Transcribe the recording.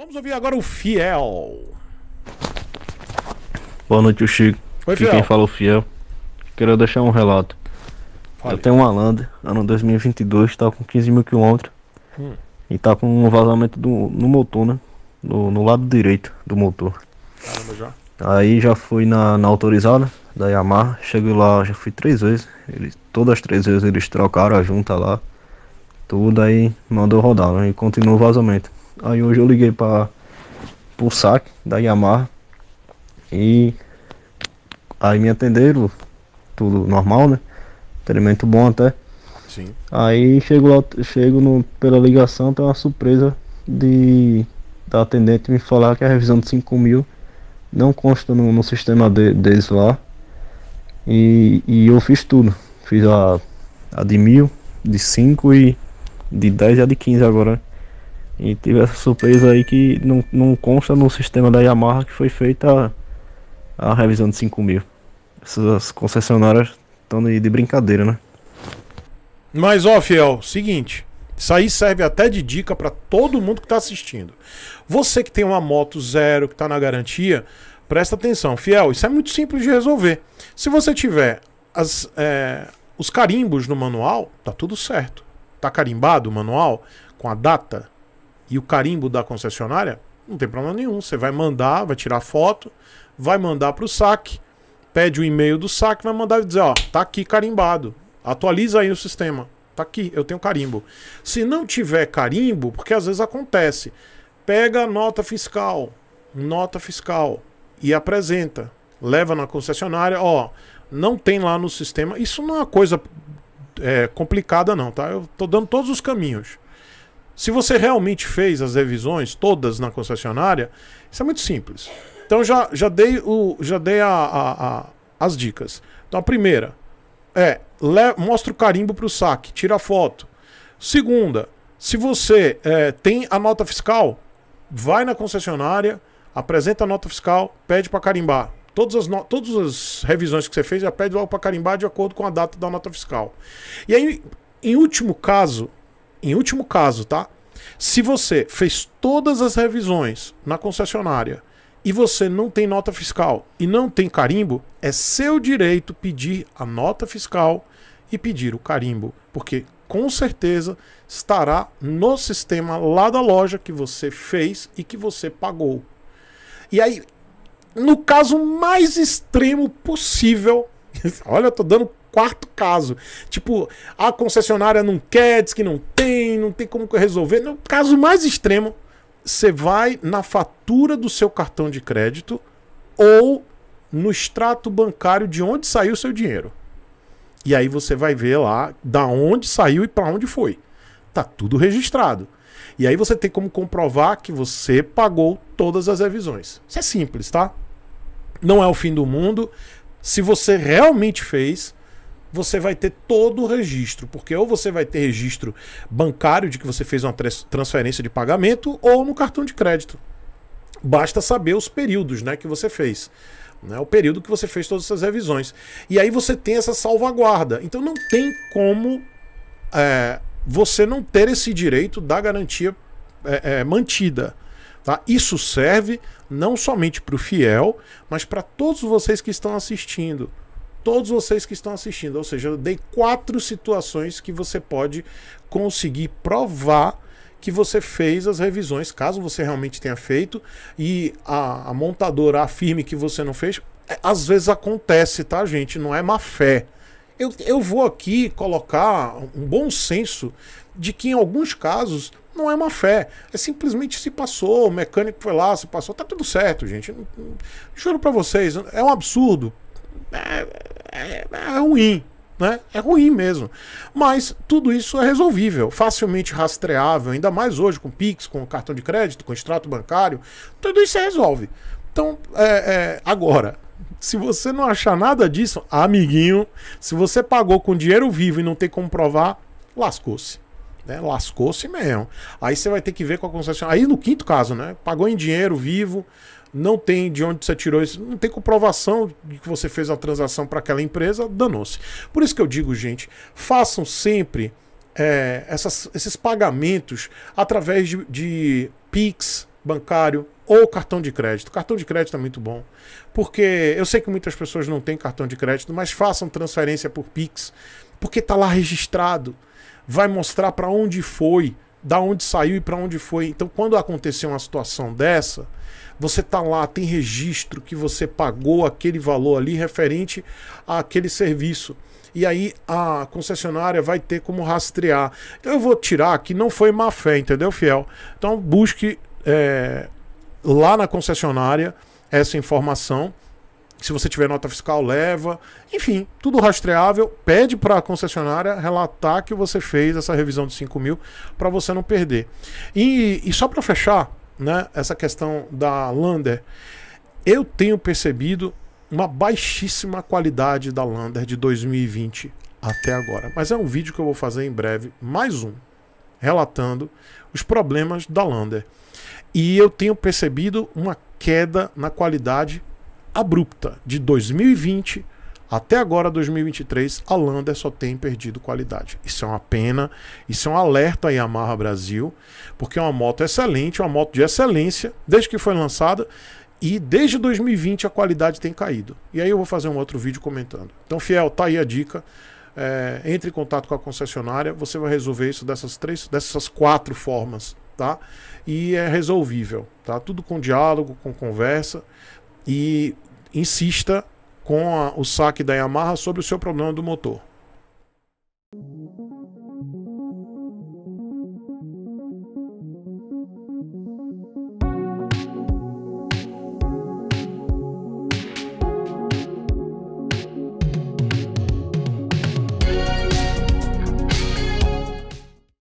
Vamos ouvir agora o Fiel. Boa noite, Chico. Oi, Aqui Fiel. quem fala é o Fiel. Quero deixar um relato. Fale. Eu tenho uma Lander, ano 2022, tá com 15 mil quilômetros. Hum. E tá com um vazamento do, no motor, né? No, no lado direito do motor. Caramba, já. Aí já fui na, na autorizada da Yamaha, cheguei lá, já fui três vezes. Eles, todas as três vezes eles trocaram a junta lá. Tudo aí mandou rodar, né? E continuou o vazamento. Aí hoje eu liguei para o SAC da Yamaha e aí me atenderam, tudo normal, né? Atendimento bom até. Sim. Aí chego lá, chego no, pela ligação, tem uma surpresa de da atendente me falar que a revisão de 5 mil não consta no, no sistema de, deles lá. E, e eu fiz tudo. Fiz a, a de mil, de 5 e de 10 e a de 15 agora. E tive essa surpresa aí que não, não consta no sistema da Yamaha que foi feita a, a revisão de 5 mil. Essas concessionárias estão de, de brincadeira, né? Mas, ó, Fiel, seguinte. Isso aí serve até de dica para todo mundo que está assistindo. Você que tem uma moto zero, que está na garantia, presta atenção. Fiel, isso é muito simples de resolver. Se você tiver as, é, os carimbos no manual, tá tudo certo. Tá carimbado o manual com a data, e o carimbo da concessionária, não tem problema nenhum. Você vai mandar, vai tirar foto, vai mandar para o saque, pede o e-mail do saque, vai mandar e dizer, ó, tá aqui carimbado. Atualiza aí o sistema. Tá aqui, eu tenho carimbo. Se não tiver carimbo, porque às vezes acontece, pega a nota fiscal, nota fiscal e apresenta. Leva na concessionária, ó, não tem lá no sistema. Isso não é uma coisa é, complicada não, tá? Eu tô dando todos os caminhos. Se você realmente fez as revisões todas na concessionária, isso é muito simples. Então já, já dei, o, já dei a, a, a as dicas. Então a primeira é le, mostra o carimbo para o saque, tira a foto. Segunda, se você é, tem a nota fiscal, vai na concessionária, apresenta a nota fiscal, pede para carimbar. Todas as, todas as revisões que você fez, já pede logo para carimbar de acordo com a data da nota fiscal. E aí, em último caso, em último caso, tá? Se você fez todas as revisões na concessionária e você não tem nota fiscal e não tem carimbo, é seu direito pedir a nota fiscal e pedir o carimbo, porque com certeza estará no sistema lá da loja que você fez e que você pagou. E aí, no caso mais extremo possível, olha, eu tô dando quarto caso. Tipo, a concessionária não quer, diz que não tem, não tem como resolver. No caso mais extremo, você vai na fatura do seu cartão de crédito ou no extrato bancário de onde saiu o seu dinheiro. E aí você vai ver lá da onde saiu e para onde foi. Tá tudo registrado. E aí você tem como comprovar que você pagou todas as revisões. Isso é simples, tá? Não é o fim do mundo. Se você realmente fez, você vai ter todo o registro, porque ou você vai ter registro bancário de que você fez uma transferência de pagamento ou no cartão de crédito. Basta saber os períodos né, que você fez. Né, o período que você fez todas essas revisões. E aí você tem essa salvaguarda. Então não tem como é, você não ter esse direito da garantia é, é, mantida. Tá? Isso serve não somente para o fiel, mas para todos vocês que estão assistindo todos vocês que estão assistindo. Ou seja, eu dei quatro situações que você pode conseguir provar que você fez as revisões, caso você realmente tenha feito e a, a montadora afirme que você não fez. É, às vezes acontece, tá, gente? Não é má fé. Eu, eu vou aqui colocar um bom senso de que em alguns casos não é uma fé. É simplesmente se passou, o mecânico foi lá, se passou, tá tudo certo, gente. Juro para vocês, é um absurdo. É, é, é ruim. Né? É ruim mesmo. Mas tudo isso é resolvível, facilmente rastreável, ainda mais hoje com Pix, com cartão de crédito, com extrato bancário. Tudo isso se resolve. Então, é, é, agora, se você não achar nada disso, amiguinho, se você pagou com dinheiro vivo e não tem como provar, lascou-se. Né? Lascou-se mesmo. Aí você vai ter que ver com a concessionária. Aí no quinto caso, né? Pagou em dinheiro vivo, não tem de onde você tirou isso, não tem comprovação de que você fez a transação para aquela empresa, danou-se. Por isso que eu digo, gente, façam sempre é, essas, esses pagamentos através de, de PIX bancário ou cartão de crédito. Cartão de crédito é muito bom, porque eu sei que muitas pessoas não têm cartão de crédito, mas façam transferência por Pix, porque está lá registrado, vai mostrar para onde foi da onde saiu e para onde foi. Então, quando acontecer uma situação dessa, você tá lá, tem registro que você pagou aquele valor ali referente àquele serviço. E aí a concessionária vai ter como rastrear. Então, eu vou tirar que não foi má fé, entendeu, fiel? Então, busque é, lá na concessionária essa informação se você tiver nota fiscal, leva. Enfim, tudo rastreável. Pede para a concessionária relatar que você fez essa revisão de 5 mil para você não perder. E, e só para fechar né, essa questão da Lander, eu tenho percebido uma baixíssima qualidade da Lander de 2020 até agora. Mas é um vídeo que eu vou fazer em breve, mais um, relatando os problemas da Lander. E eu tenho percebido uma queda na qualidade abrupta. De 2020 até agora, 2023, a Lander só tem perdido qualidade. Isso é uma pena, isso é um alerta a Yamaha Brasil, porque é uma moto excelente, é uma moto de excelência, desde que foi lançada, e desde 2020 a qualidade tem caído. E aí eu vou fazer um outro vídeo comentando. Então, fiel, tá aí a dica. É, entre em contato com a concessionária, você vai resolver isso dessas três, dessas quatro formas, tá? E é resolvível, tá? Tudo com diálogo, com conversa e insista com a, o saque da Yamaha sobre o seu problema do motor.